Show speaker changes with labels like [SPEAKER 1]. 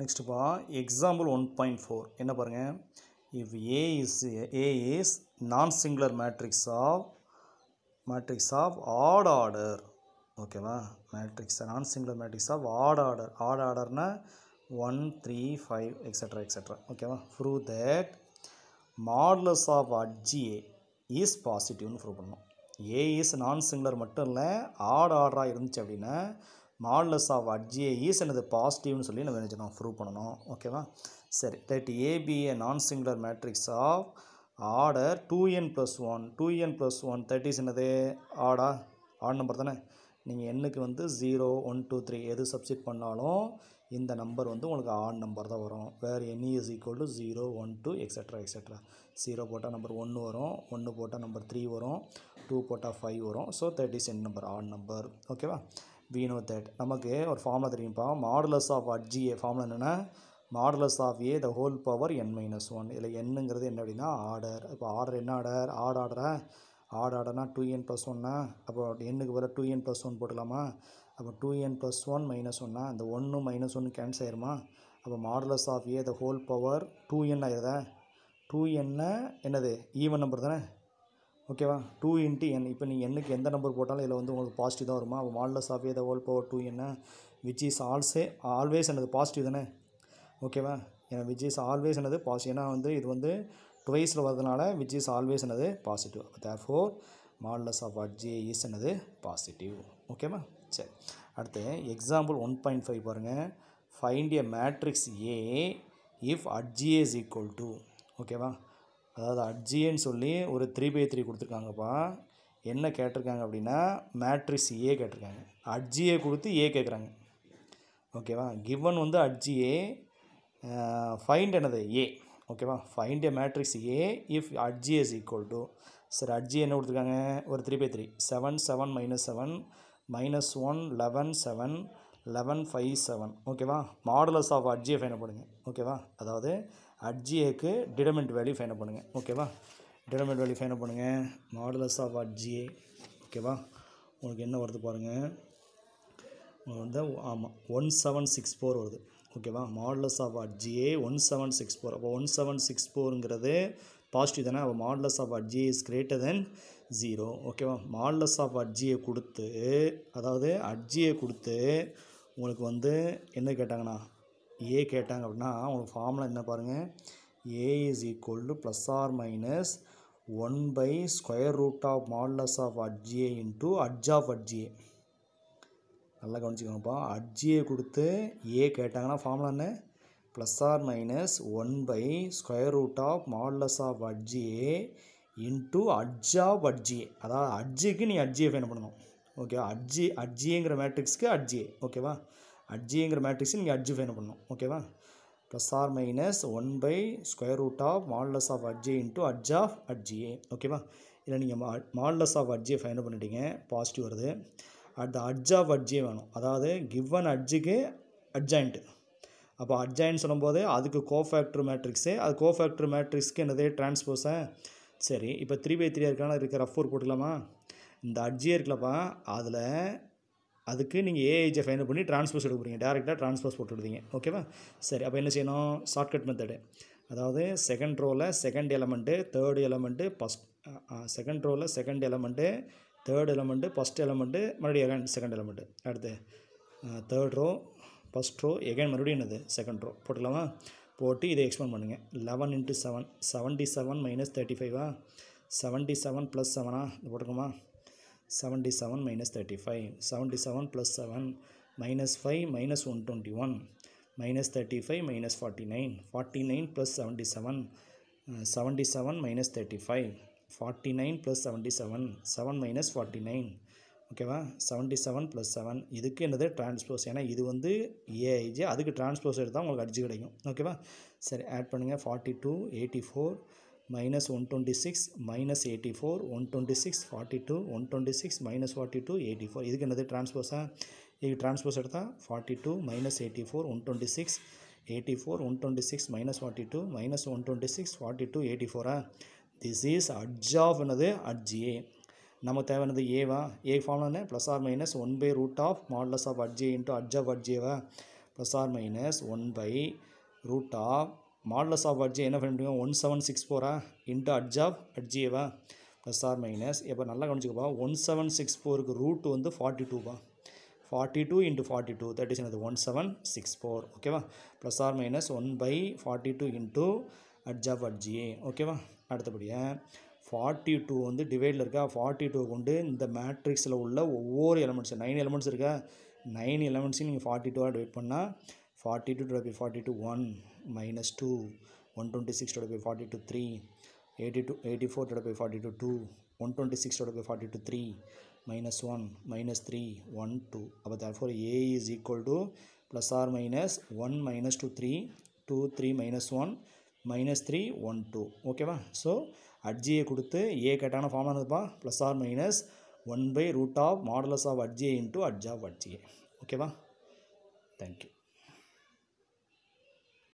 [SPEAKER 1] நெக்ஸ்ட்டுப்பா example one point four என்ன பாருங்கள் if A is A is non singular matrix of matrix of odd order ஓகேவா matrix non singular matrix of odd order odd ஆர்டர்னா one three five extra extra ஓகேவா prove that modulus of adj A is பாசிட்டிவ்னு prove பண்ணணும் A is non singular மட்டும் இல்லை add ஆர்டராக இருந்துச்சு அப்படின்னா modulus of at is எனது பாசிட்டிவ்னு சொல்லி நம்ம என்ன ப்ரூவ் பண்ணணும் ஓகேவா சரி that AB A non singular matrix of order two n plus one two n plus one தேர்ட்டிஸ் என்னது ஆடா ஆட் நம்பர் தானே நீங்கள் எண்ணுக்கு வந்து ஜீரோ ஒன் டூ த்ரீ எது சப்ஸ்டிட் பண்ணாலும் இந்த நம்பர் வந்து உங்களுக்கு ஆட் நம்பர் தான் வரும் வேறு any is equal to zero one two extra extra zero போட்டால் நம்பர் ஒன்று வரும் ஒன்று போட்டால் நம்பர் த்ரீ வரும் டூ போட்டால் ஃபைவ் வரும் ஸோ தேர்ட்டி சென்ட் நம்பர் ஆட் நம்பர் ஓகேவா வி நோ தட் நமக்கு ஒரு ஃபார்முலா தெரியும்ப்பா மாடுலஸ் ஆஃப் அட்ஜிஏ ஜிஏ ஃபார்முலா என்னென்னா modulus of A the whole power n minus one இதில் என்னங்கிறது என்ன அப்படின்னா ஆர்டர் இப்போ ஆர்டர் என்ன ஆர்டர் ஆட் ஆர்டரா ஆட் ஆர்டர்னா டூ என் ப்ளஸ் ஒன்னா அப்போ எண்ணுக்கு பதிலாக டூ என் ப்ளஸ் ஒன் போட்டுக்கலாமா அப்போ two n plus one minus ஒன்னா அந்த ஒன்று மைனஸ் ஒன்று கேன்சல் ஆயிருமா அப்போ modulus of A the whole power two n ஆயிருதா டூ என்ன என்னது ஈவன் நம்பர் தானே ஓகேவா டூ இன்ட்டு என் இப்போ நீங்கள் என்னுக்கு எந்த நம்பர் போட்டாலும் இதில் வந்து உங்களுக்கு பாசிட்டிவ் தான் வருமா modulus of A the whole power two என்ன விச் இஸ் ஆல்சே ஆல்வேஸ் என்னது பாசிட்டிவ் தானே ஓகேவா ஏன்னா விச் இஸ் ஆல்வேஸ் எனது பாசிட்டிவ் ஏன்னா வந்து இது வந்து டுவைஸில் வரதுனால விச் இஸ் ஆல்வேஸ் எனது positive therefore modulus of adj is என்னது பாசிட்டிவ் ஓகேவா சரி அடுத்து எக்ஸாம்பிள் ஒன் பாயிண்ட் ஃபைவ் பாருங்கள் find A matrix A if adj is equal to ஓகேவா அதாவது அட்ஜின்னு சொல்லி ஒரு த்ரீ பை த்ரீ கொடுத்துருக்காங்கப்பா என்ன கேட்டிருக்காங்க அப்படின்னா மேட்ரிக்ஸ் ஏ கேட்டிருக்காங்க அட்ஜிஏ கொடுத்து ஏ கேட்குறாங்க ஓகேவா கிவன் வந்து அட்ஜிஏ ஃபைண்ட் என்னது ஏ ஓகேவா find A matrix A if adj is equal to sir adj என்ன கொடுத்துருக்காங்க ஒரு three by three seven seven minus seven minus one eleven seven eleven five seven ஓகேவா மாடலஸ் ஆஃப் அட்ஜியை ஃபைன் பண்ணுங்க ஓகேவா அதாவது அட்ஜிஏக்கு டிடமெண்ட் வேல்யூ ஃபைன் பண்ணுங்கள் ஓகேவா டிடமெண்ட் வேல்யூ ஃபைன் பண்ணுங்கள் மாடலஸ் ஆஃப் அட்ஜிஏ ஓகேவா உங்களுக்கு என்ன வருது பாருங்கள் வந்து ஆமாம் ஒன் செவன் சிக்ஸ் ஃபோர் வருது ஓகேவா modulus of adj A one seven six four அப்போ ஒன் செவன் சிக்ஸ் ஃபோருங்கிறது பாசிட்டிவ் தானே அப்போ modulus of adj A is greater than zero ஓகேவா மாடலஸ் ஆஃப் அட்ஜியை கொடுத்து அதாவது அட்ஜியை கொடுத்து உங்களுக்கு வந்து என்ன கேட்டாங்கண்ணா ஏ கேட்டாங்க அப்படின்னா உங்களுக்கு ஃபார்முலா என்ன பாருங்கள் A is equal to plus or minus one by square root of modulus of adj A into adj of adj A நல்லா கவனிச்சுக்கோங்கப்பா அட்ஜிஏ கொடுத்து ஏ கேட்டாங்கன்னா ஃபார்முலா என்ன plus or minus one by square root of modulus of adj A into adj of adj A அதாவது அட்ஜிக்கு நீ அட்ஜியை fine பண்ணணும் ஓகேவா அட்ஜி அட்ஜிங்கிற மேட்ரிக்ஸ்க்கு அட்ஜிஏ ஓகேவா அட்ஜிங்கிற மேட்ரிக்ஸை நீங்கள் அட்ஜி ஃபைன் பண்ணணும் ஓகேவா plus or minus one by square root of modulus of adj A into adj of adj A ஓகேவா இல்லை நீங்கள் மா ஆஃப் அட்ஜியை ஃபைன் பண்ணிட்டீங்க பாசிட்டிவ் வருது த அட்ஜ் ஆஃப் அட்ஜியே வேணும் அதாவது கிவன் அட்ஜுக்கு அட்ஜாயிண்ட்டு அப்போ அட்ஜாயின் சொல்லும்போது அதுக்கு கோஃபேக்டர் மேட்ரிக்ஸு அது கோஃபேக்டர் மேட்ரிக்ஸ்க்கு என்னது டிரான்ஸ்போஸை சரி இப்போ த்ரீ பை த்ரீ இருக்கான இருக்க ரஃப் ஃபோர் போட்டுக்கலாமா இந்த அட்ஜியே இருக்கலப்பா அதில் அதுக்கு நீங்கள் ஏஐஜை ஃபைனல் பண்ணி எடுக்க போகிறீங்க டேரெக்டாக ட்ரான்ஸ்போஸ் போட்டு விடுவீங்க ஓகேவா சரி அப்போ என்ன செய்யணும் ஷார்ட்கட் மெத்தடு அதாவது செகண்ட் ரோவில் second element third element first second ரோவில் second element third element first element மறுபடியும் எகன் செகண்ட் எலமெண்ட்டு அடுத்து third row first row again மறுபடியும் என்னது செகண்ட் ரோ போட்டுக்கலாமா போட்டு இதை எக்ஸ்பிளைன் பண்ணுங்கள் eleven into seven seventy seven minus thirty ஃபைவா செவன்ட்டி செவன் ப்ளஸ் செவனா போட்டுக்கோமா seventy seven minus thirty five seventy seven plus seven minus five minus one twenty one minus thirty five minus forty nine forty nine plus seventy seven seventy seven minus thirty five forty nine plus seventy seven seven minus forty nine ஓகேவா seventy seven plus seven இதுக்கு என்னது transpose ஏன்னா இது வந்து AIG அதுக்கு transpose எடுத்தால் உங்களுக்கு அடிச்சு கிடைக்கும் ஓகேவா சரி ஆட் பண்ணுங்கள் forty two eighty four minus one twenty six minus eighty four one twenty six forty two one twenty six minus forty two eighty four இதுக்கு என்னது டிரான்ஸ்போஸா இதுக்கு டிரான்ஸ்போஸ் எடுத்தால் forty two minus eighty four one twenty six eighty four one twenty six minus forty two minus one twenty six forty two eighty ஃபோரா this is adj of என்னது adj A நம்ம தேவையானது ஏவா A ஃபார்ம்னா plus or minus one by root of modulus of adj A into adj of அட்ஜேவா plus or minus one by root of modulus of adj என்ன பண்ண முடியும் one seven six ஃபோரா into adj of அட்ஜியவா plus or minus இப்போ நல்லா கவனிச்சுக்கப்பா one seven six ஃபோருக்கு ரூட் வந்து ஃபார்ட்டி டூவா forty two into forty two that is எனது ஒன் செவன் சிக்ஸ் ஃபோர் ஓகேவா plus or minus one by forty two into அட்ஜாப் அட்ஜி ஓகேவா அடுத்தபடியாக ஃபார்ட்டி டூ வந்து டிவைடில் இருக்கா ஃபார்ட்டி டூ கொண்டு இந்த மேட்ரிக்ஸில் உள்ள ஒவ்வொரு எலமெண்ட்ஸ் நைன் எலமெண்ட்ஸ் இருக்கா நைன் எலமெண்ட்ஸையும் நீங்கள் ஃபார்ட்டி டூவாக டிவைட் பண்ணால் forty two divide by forty two one minus two one twenty six divide by forty two three eighty two eighty four divide by forty two two one twenty six divide by forty two three minus one minus three one two అప్పుడు therefore A is equal to plus or minus one minus two three two three minus one minus three one two ஓகேவா so அட்ஜியை கொடுத்து A கேட்டான form இருப்பா plus or minus one by root of modulus of adj A into adj of adj A ஓகேவா thank you